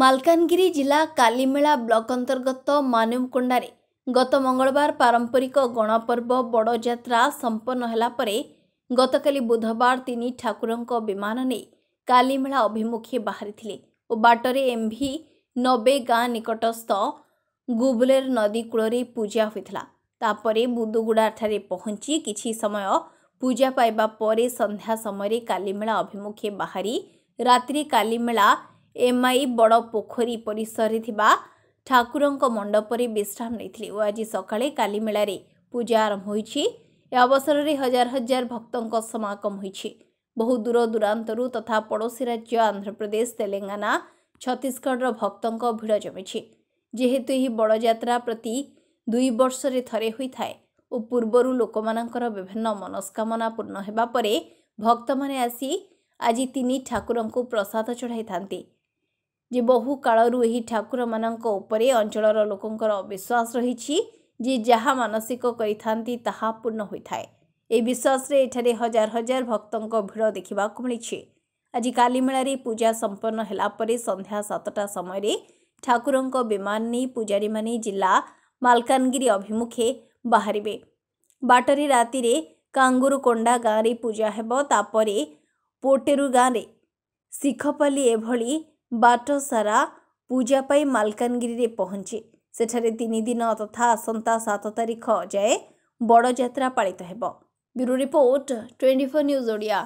ମାଲକାନଗିରି ଜିଲ୍ଲା କାଲିମେଳା ବ୍ଲକ ଅନ୍ତର୍ଗତ ମାନୁମକୁଣ୍ଡାରେ ଗତ ମଙ୍ଗଳବାର ପାରମ୍ପରିକ ଗଣପର୍ବ ବଡ଼ଯାତ୍ରା ସମ୍ପନ୍ନ ହେଲା ପରେ ଗତକାଲି ବୁଧବାର ତିନି ଠାକୁରଙ୍କ ବିମାନ ନେଇ କାଲିମେଳା ଅଭିମୁଖେ ବାହାରିଥିଲେ ଓ ବାଟରେ ଏମ୍ଭି ନବେ ଗାଁ ନିକଟସ୍ଥ ଗୁବଲେର ନଦୀ କୂଳରେ ପୂଜା ହୋଇଥିଲା ତାପରେ ବୁଦୁଗୁଡ଼ାଠାରେ ପହଞ୍ଚି କିଛି ସମୟ ପୂଜା ପାଇବା ପରେ ସନ୍ଧ୍ୟା ସମୟରେ କାଲିମେଳା ଅଭିମୁଖେ ବାହାରି ରାତିରେ କାଲିମେଳା ଏମ୍ଆଇ ବଡ଼ ପୋଖରୀ ପରିସରରେ ଥିବା ଠାକୁରଙ୍କ ମଣ୍ଡପରେ ବିଶ୍ରାମ ନେଇଥିଲେ ଓ ଆଜି ସକାଳେ କାଲିମେଳାରେ ପୂଜା ଆରମ୍ଭ ହୋଇଛି ଏ ଅବସରରେ ହଜାର ହଜାର ଭକ୍ତଙ୍କ ସମାଗମ ହୋଇଛି ବହୁ ଦୂରଦୂରାନ୍ତରୁ ତଥା ପଡ଼ୋଶୀ ରାଜ୍ୟ ଆନ୍ଧ୍ରପ୍ରଦେଶ ତେଲେଙ୍ଗାନା ଛତିଶଗଡ଼ର ଭକ୍ତଙ୍କ ଭିଡ଼ ଜମିଛି ଯେହେତୁ ଏହି ବଡ଼ଯାତ୍ରା ପ୍ରତି ଦୁଇ ବର୍ଷରେ ଥରେ ହୋଇଥାଏ ଓ ପୂର୍ବରୁ ଲୋକମାନଙ୍କର ବିଭିନ୍ନ ମନସ୍କାମନା ପୂର୍ଣ୍ଣ ହେବା ପରେ ଭକ୍ତମାନେ ଆସି ଆଜି ତିନି ଠାକୁରଙ୍କୁ ପ୍ରସାଦ ଚଢ଼ାଇଥାନ୍ତି ଯେ ବହୁ କାଳରୁ ଏହି ଠାକୁରମାନଙ୍କ ଉପରେ ଅଞ୍ଚଳର ଲୋକଙ୍କର ବିଶ୍ୱାସ ରହିଛି ଯେ ଯାହା ମାନସିକ କରିଥାନ୍ତି ତାହା ପୂର୍ଣ୍ଣ ହୋଇଥାଏ ଏହି ବିଶ୍ୱାସରେ ଏଠାରେ ହଜାର ହଜାର ଭକ୍ତଙ୍କ ଭିଡ଼ ଦେଖିବାକୁ ମିଳିଛି ଆଜି କାଲିମେଳାରେ ପୂଜା ସମ୍ପନ୍ନ ହେଲା ପରେ ସନ୍ଧ୍ୟା ସାତଟା ସମୟରେ ଠାକୁରଙ୍କ ବିମାନ ନେଇ ପୂଜାରୀମାନେ ଜିଲ୍ଲା ମାଲକାନଗିରି ଅଭିମୁଖେ ବାହାରିବେ ବାଟରେ ରାତିରେ କାଙ୍ଗୁରୁକୋଣ୍ଡା ଗାଁରେ ପୂଜା ହେବ ତାପରେ ପୋଟେରୁ ଗାଁରେ ଶିଖପାଲି ଏଭଳି ବାଟ ସାରା ପୂଜା ପାଇଁ ମାଲକାନଗିରିରେ ପହଞ୍ଚି ସେଠାରେ ତିନି ଦିନ ତଥା ଆସନ୍ତା ସାତ ତାରିଖ ଯାଏ ବଡ଼ଯାତ୍ରା ପାଳିତ ହେବ bureau report twenty four news Odia